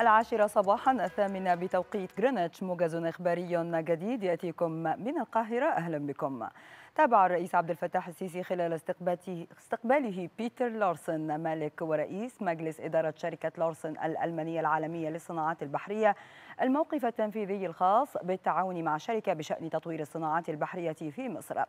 العاشرة صباحا الثامنة بتوقيت غرينتش موجز إخباري جديد يأتيكم من القاهرة أهلا بكم تابع الرئيس عبد الفتاح السيسي خلال استقباله بيتر لارسن مالك ورئيس مجلس إدارة شركة لارسن الألمانية العالمية للصناعات البحرية الموقف التنفيذي الخاص بالتعاون مع شركة بشأن تطوير الصناعات البحرية في مصر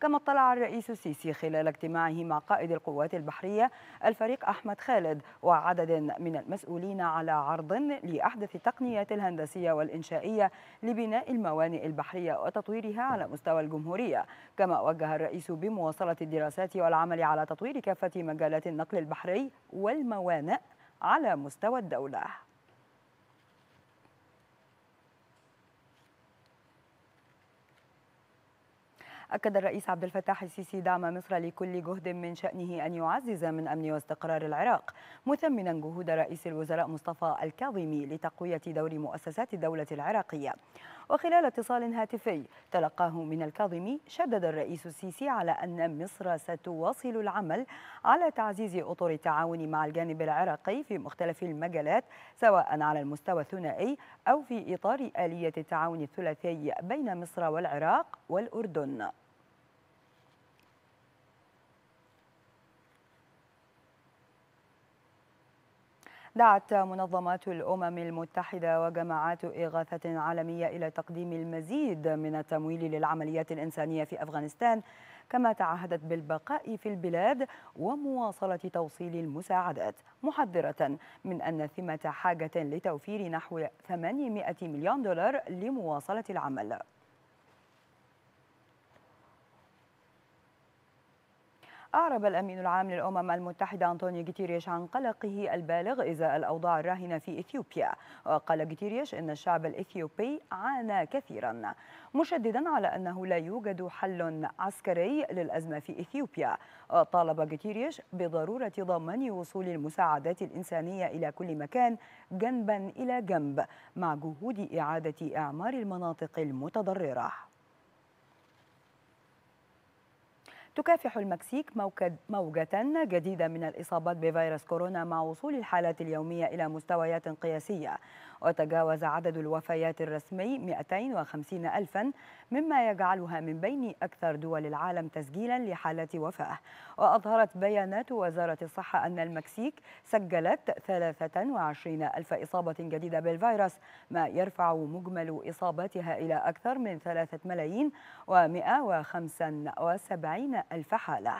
كما اطلع الرئيس السيسي خلال اجتماعه مع قائد القوات البحرية الفريق أحمد خالد وعدد من المسؤولين على عرض لأحدث التقنيات الهندسية والإنشائية لبناء الموانئ البحرية وتطويرها على مستوى الجمهورية كما وجه الرئيس بمواصلة الدراسات والعمل على تطوير كافة مجالات النقل البحري والموانئ على مستوى الدولة أكد الرئيس عبد الفتاح السيسي دعم مصر لكل جهد من شأنه أن يعزز من أمن واستقرار العراق مثمنا جهود رئيس الوزراء مصطفى الكاظمي لتقوية دور مؤسسات الدولة العراقية وخلال اتصال هاتفي تلقاه من الكاظمي شدد الرئيس السيسي على أن مصر ستواصل العمل على تعزيز أطر التعاون مع الجانب العراقي في مختلف المجالات سواء على المستوى الثنائي أو في إطار آلية التعاون الثلاثي بين مصر والعراق والأردن دعت منظمات الأمم المتحدة وجماعات إغاثة عالمية إلى تقديم المزيد من التمويل للعمليات الإنسانية في أفغانستان كما تعهدت بالبقاء في البلاد ومواصلة توصيل المساعدات محذرة من أن ثمة حاجة لتوفير نحو 800 مليون دولار لمواصلة العمل أعرب الأمين العام للأمم المتحدة أنطونيو جيتيريش عن قلقه البالغ إزاء الأوضاع الراهنة في إثيوبيا وقال جيتيريش أن الشعب الإثيوبي عانى كثيرا مشددا على أنه لا يوجد حل عسكري للأزمة في إثيوبيا وطالب جيتيريش بضرورة ضمان وصول المساعدات الإنسانية إلى كل مكان جنبا إلى جنب مع جهود إعادة إعمار المناطق المتضررة تكافح المكسيك موجة جديدة من الإصابات بفيروس كورونا مع وصول الحالات اليومية إلى مستويات قياسية وتجاوز عدد الوفيات الرسمي 250 ألفا مما يجعلها من بين أكثر دول العالم تسجيلا لحالات وفاة وأظهرت بيانات وزارة الصحة أن المكسيك سجلت 23 ألف إصابة جديدة بالفيروس ما يرفع مجمل إصاباتها إلى أكثر من 3 ملايين و175 الفحاله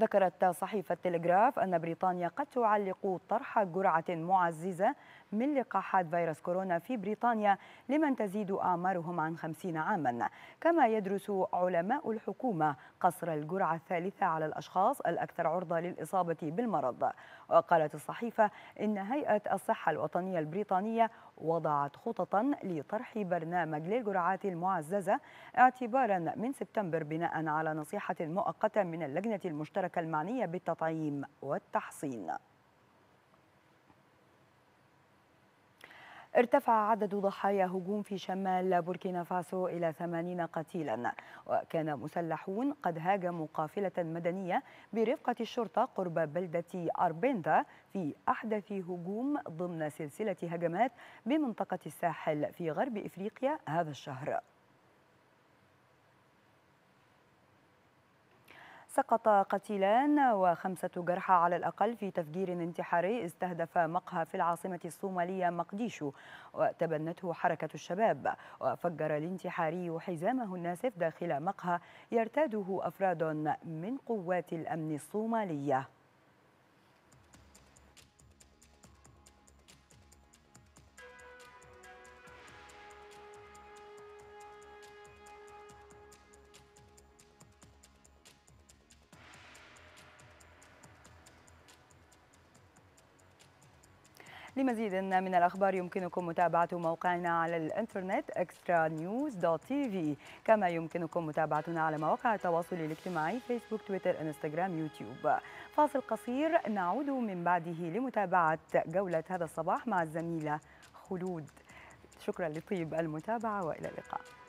ذكرت صحيفة تلغراف أن بريطانيا قد تعلق طرح جرعة معززة من لقاحات فيروس كورونا في بريطانيا لمن تزيد أعمارهم عن 50 عاما كما يدرس علماء الحكومة قصر الجرعة الثالثة على الأشخاص الأكثر عرضة للإصابة بالمرض وقالت الصحيفة إن هيئة الصحة الوطنية البريطانية وضعت خططا لطرح برنامج للجرعات المعززة اعتبارا من سبتمبر بناء على نصيحة مؤقتة من اللجنة المشتركة المشتركة المعنية بالتطعيم والتحصين ارتفع عدد ضحايا هجوم في شمال بوركينا فاسو إلى 80 قتيلا وكان مسلحون قد هاجموا قافلة مدنية برفقة الشرطة قرب بلدة أربندا في أحدث هجوم ضمن سلسلة هجمات بمنطقة الساحل في غرب إفريقيا هذا الشهر سقط قتيلان وخمسة جرحى على الأقل في تفجير انتحاري استهدف مقهى في العاصمة الصومالية مقديشو وتبنته حركة الشباب وفجر الانتحاري حزامه الناسف داخل مقهى يرتاده أفراد من قوات الأمن الصومالية لمزيد من الأخبار يمكنكم متابعة موقعنا على الإنترنت اكسترا نيوز دوت تي في كما يمكنكم متابعتنا على مواقع التواصل الاجتماعي فيسبوك تويتر انستغرام يوتيوب فاصل قصير نعود من بعده لمتابعة جولة هذا الصباح مع الزميلة خلود شكرا لطيب المتابعة وإلى اللقاء